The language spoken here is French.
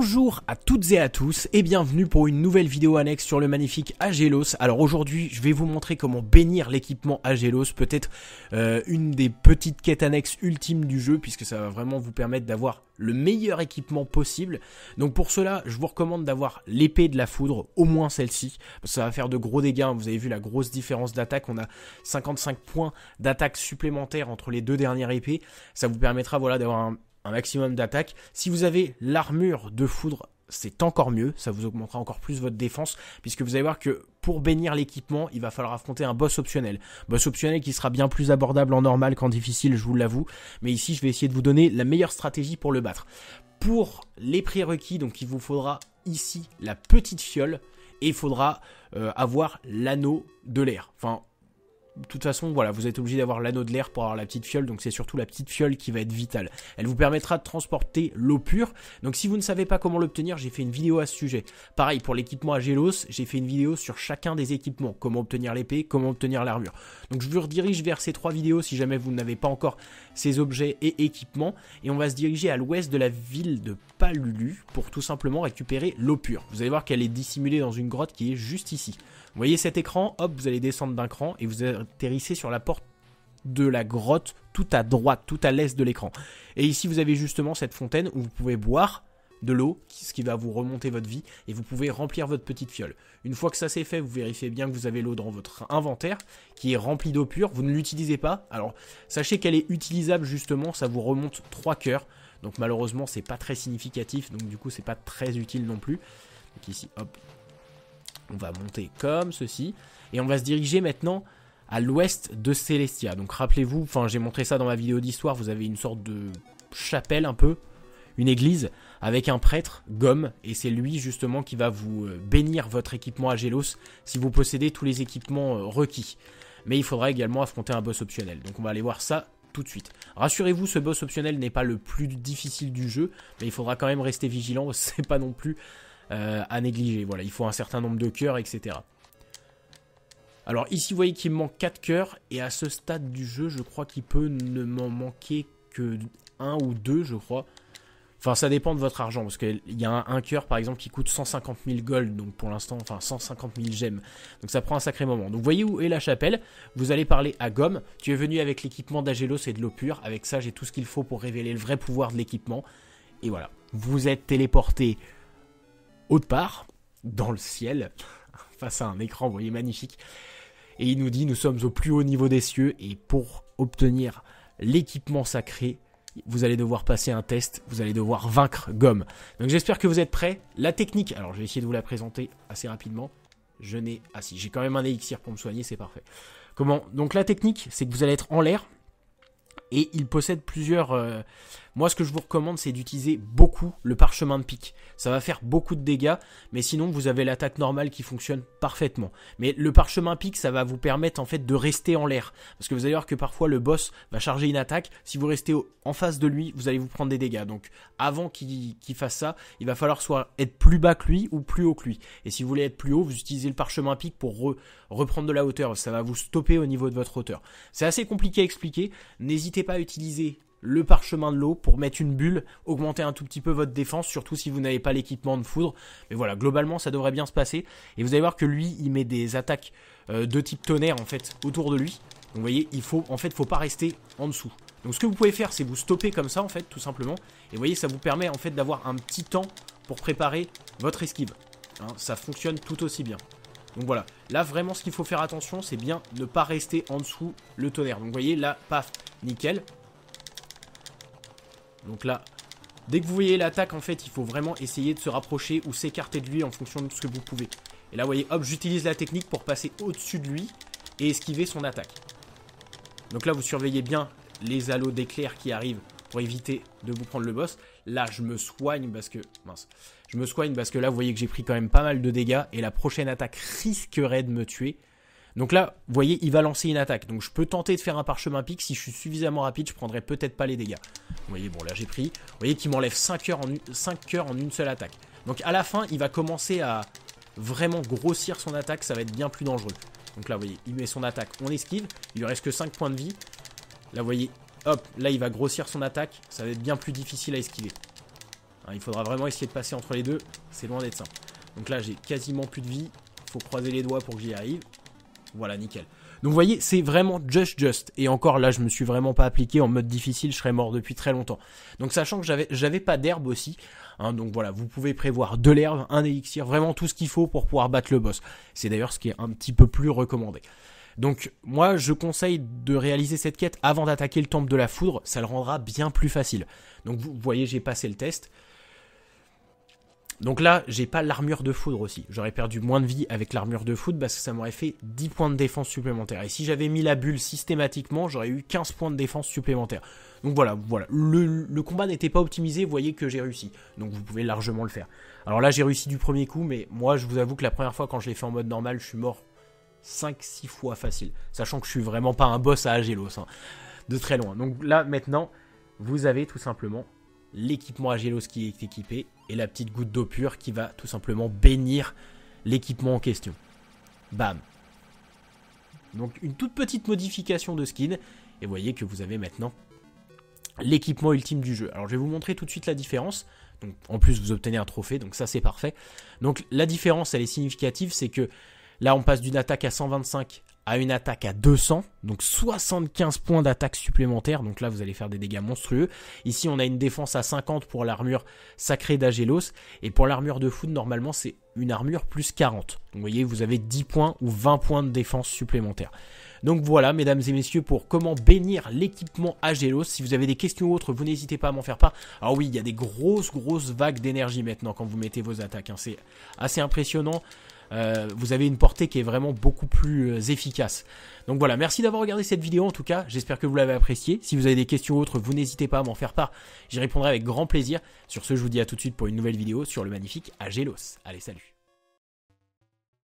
Bonjour à toutes et à tous et bienvenue pour une nouvelle vidéo annexe sur le magnifique Agelos. Alors aujourd'hui je vais vous montrer comment bénir l'équipement Agelos, peut-être euh, une des petites quêtes annexes ultimes du jeu puisque ça va vraiment vous permettre d'avoir le meilleur équipement possible. Donc pour cela je vous recommande d'avoir l'épée de la foudre, au moins celle-ci, ça va faire de gros dégâts, hein. vous avez vu la grosse différence d'attaque, on a 55 points d'attaque supplémentaires entre les deux dernières épées, ça vous permettra voilà d'avoir un maximum d'attaque. Si vous avez l'armure de foudre, c'est encore mieux, ça vous augmentera encore plus votre défense, puisque vous allez voir que pour bénir l'équipement, il va falloir affronter un boss optionnel. Boss optionnel qui sera bien plus abordable en normal qu'en difficile, je vous l'avoue, mais ici je vais essayer de vous donner la meilleure stratégie pour le battre. Pour les prérequis, donc il vous faudra ici la petite fiole, et il faudra euh, avoir l'anneau de l'air. Enfin, de toute façon, voilà, vous êtes obligé d'avoir l'anneau de l'air pour avoir la petite fiole, donc c'est surtout la petite fiole qui va être vitale. Elle vous permettra de transporter l'eau pure. Donc si vous ne savez pas comment l'obtenir, j'ai fait une vidéo à ce sujet. Pareil pour l'équipement à Gélos, j'ai fait une vidéo sur chacun des équipements, comment obtenir l'épée, comment obtenir l'armure. Donc je vous redirige vers ces trois vidéos si jamais vous n'avez pas encore ces objets et équipements, et on va se diriger à l'ouest de la ville de Palulu pour tout simplement récupérer l'eau pure. Vous allez voir qu'elle est dissimulée dans une grotte qui est juste ici. Vous voyez cet écran, hop, vous allez descendre d'un cran et vous allez atterrissez sur la porte de la grotte tout à droite, tout à l'est de l'écran. Et ici, vous avez justement cette fontaine où vous pouvez boire de l'eau, ce qui va vous remonter votre vie, et vous pouvez remplir votre petite fiole. Une fois que ça c'est fait, vous vérifiez bien que vous avez l'eau dans votre inventaire, qui est remplie d'eau pure, vous ne l'utilisez pas. Alors, sachez qu'elle est utilisable justement, ça vous remonte 3 coeurs donc malheureusement c'est pas très significatif, donc du coup c'est pas très utile non plus. Donc ici, hop, on va monter comme ceci, et on va se diriger maintenant à l'ouest de Celestia. Donc rappelez-vous, enfin j'ai montré ça dans ma vidéo d'histoire, vous avez une sorte de chapelle un peu, une église, avec un prêtre, Gomme, et c'est lui justement qui va vous euh, bénir votre équipement à Gélos si vous possédez tous les équipements euh, requis. Mais il faudra également affronter un boss optionnel. Donc on va aller voir ça tout de suite. Rassurez-vous, ce boss optionnel n'est pas le plus difficile du jeu, mais il faudra quand même rester vigilant, c'est pas non plus euh, à négliger. Voilà, il faut un certain nombre de cœurs, etc. Alors ici, vous voyez qu'il me manque 4 cœurs, et à ce stade du jeu, je crois qu'il peut ne m'en manquer que un ou deux je crois. Enfin, ça dépend de votre argent, parce qu'il y a un, cœur, par exemple, qui coûte 150 000 gold, donc pour l'instant, enfin 150 000 gemmes. Donc ça prend un sacré moment. Donc vous voyez où est la chapelle, vous allez parler à Gomme, tu es venu avec l'équipement d'Agelos et de l'eau pure, avec ça j'ai tout ce qu'il faut pour révéler le vrai pouvoir de l'équipement. Et voilà, vous êtes téléporté autre part, dans le ciel, face à un écran, vous voyez, magnifique et il nous dit nous sommes au plus haut niveau des cieux et pour obtenir l'équipement sacré, vous allez devoir passer un test, vous allez devoir vaincre Gomme. Donc j'espère que vous êtes prêts. La technique, alors je vais essayer de vous la présenter assez rapidement. Je n'ai... Ah si, j'ai quand même un élixir pour me soigner, c'est parfait. Comment Donc la technique, c'est que vous allez être en l'air, et il possède plusieurs. Euh, moi, ce que je vous recommande, c'est d'utiliser beaucoup le parchemin de pique. Ça va faire beaucoup de dégâts, mais sinon, vous avez l'attaque normale qui fonctionne parfaitement. Mais le parchemin pique, ça va vous permettre en fait de rester en l'air, parce que vous allez voir que parfois le boss va charger une attaque. Si vous restez en face de lui, vous allez vous prendre des dégâts. Donc, avant qu'il fasse ça, il va falloir soit être plus bas que lui ou plus haut que lui. Et si vous voulez être plus haut, vous utilisez le parchemin pique pour reprendre de la hauteur. Ça va vous stopper au niveau de votre hauteur. C'est assez compliqué à expliquer. N'hésitez pas utiliser le parchemin de l'eau pour mettre une bulle, augmenter un tout petit peu votre défense, surtout si vous n'avez pas l'équipement de foudre. Mais voilà, globalement, ça devrait bien se passer. Et vous allez voir que lui, il met des attaques euh, de type tonnerre, en fait, autour de lui. Donc, vous voyez, il faut, en fait, faut pas rester en dessous. Donc, ce que vous pouvez faire, c'est vous stopper comme ça, en fait, tout simplement. Et vous voyez, ça vous permet, en fait, d'avoir un petit temps pour préparer votre esquive. Hein, ça fonctionne tout aussi bien. Donc voilà, là vraiment ce qu'il faut faire attention c'est bien ne pas rester en dessous le tonnerre. Donc vous voyez là, paf, Nickel. Donc là, dès que vous voyez l'attaque, en fait, il faut vraiment essayer de se rapprocher ou s'écarter de lui en fonction de ce que vous pouvez. Et là, vous voyez, hop, j'utilise la technique pour passer au-dessus de lui et esquiver son attaque. Donc là, vous surveillez bien les halos d'éclairs qui arrivent pour éviter de vous prendre le boss. Là, je me soigne parce que... Mince. Je me soigne parce que là, vous voyez que j'ai pris quand même pas mal de dégâts et la prochaine attaque risquerait de me tuer. Donc là, vous voyez, il va lancer une attaque. Donc je peux tenter de faire un parchemin pique. Si je suis suffisamment rapide, je prendrai peut-être pas les dégâts. Vous voyez, bon là j'ai pris. Vous voyez qu'il m'enlève 5 cœurs en, une, en une seule attaque. Donc à la fin, il va commencer à vraiment grossir son attaque. Ça va être bien plus dangereux. Donc là, vous voyez, il met son attaque. On esquive. Il lui reste que 5 points de vie. Là, vous voyez, hop, là il va grossir son attaque. Ça va être bien plus difficile à esquiver. Hein, il faudra vraiment essayer de passer entre les deux. C'est loin d'être simple. Donc là, j'ai quasiment plus de vie. Faut croiser les doigts pour que j'y arrive. Voilà, nickel. Donc vous voyez, c'est vraiment just just. Et encore là, je me suis vraiment pas appliqué en mode difficile, je serais mort depuis très longtemps. Donc sachant que j'avais, j'avais pas d'herbe aussi. Hein, donc voilà, vous pouvez prévoir de l'herbe, un élixir, vraiment tout ce qu'il faut pour pouvoir battre le boss. C'est d'ailleurs ce qui est un petit peu plus recommandé. Donc moi, je conseille de réaliser cette quête avant d'attaquer le temple de la foudre, ça le rendra bien plus facile. Donc vous voyez, j'ai passé le test. Donc là, j'ai pas l'armure de foudre aussi. J'aurais perdu moins de vie avec l'armure de foudre parce que ça m'aurait fait 10 points de défense supplémentaires. Et si j'avais mis la bulle systématiquement, j'aurais eu 15 points de défense supplémentaires. Donc voilà, voilà. Le, combat n'était pas optimisé, vous voyez que j'ai réussi. Donc vous pouvez largement le faire. Alors là, j'ai réussi du premier coup, mais moi, je vous avoue que la première fois, quand je l'ai fait en mode normal, je suis mort 5-6 fois facile. Sachant que je suis vraiment pas un boss à Agelos. Hein, de très loin. Donc là, maintenant, vous avez tout simplement l'équipement Agelos qui est équipé et la petite goutte d'eau pure qui va tout simplement bénir l'équipement en question. Bam Donc une toute petite modification de skin et vous voyez que vous avez maintenant l'équipement ultime du jeu. Alors je vais vous montrer tout de suite la différence. en plus vous obtenez un trophée, donc ça c'est parfait. Donc la différence elle est significative, c'est que là on passe d'une attaque à 125 à une attaque à 200, donc 75 points d'attaque supplémentaires, donc là vous allez faire des dégâts monstrueux. Ici on a une défense à 50 pour l'armure sacrée d'Agelos, et pour l'armure de foot normalement c'est une armure plus 40. vous voyez vous avez 10 points ou 20 points de défense supplémentaires. Donc voilà, mesdames et messieurs, pour comment bénir l'équipement Agelos. Si vous avez des questions ou autres, vous n'hésitez pas à m'en faire part. Alors ah oui, il y a des grosses, grosses vagues d'énergie maintenant quand vous mettez vos attaques. Hein. C'est assez impressionnant. Euh, vous avez une portée qui est vraiment beaucoup plus euh, efficace. Donc voilà, merci d'avoir regardé cette vidéo en tout cas, j'espère que vous l'avez appréciée. Si vous avez des questions ou autres, vous n'hésitez pas à m'en faire part, j'y répondrai avec grand plaisir. Sur ce, je vous dis à tout de suite pour une nouvelle vidéo sur le magnifique Agelos. Allez, salut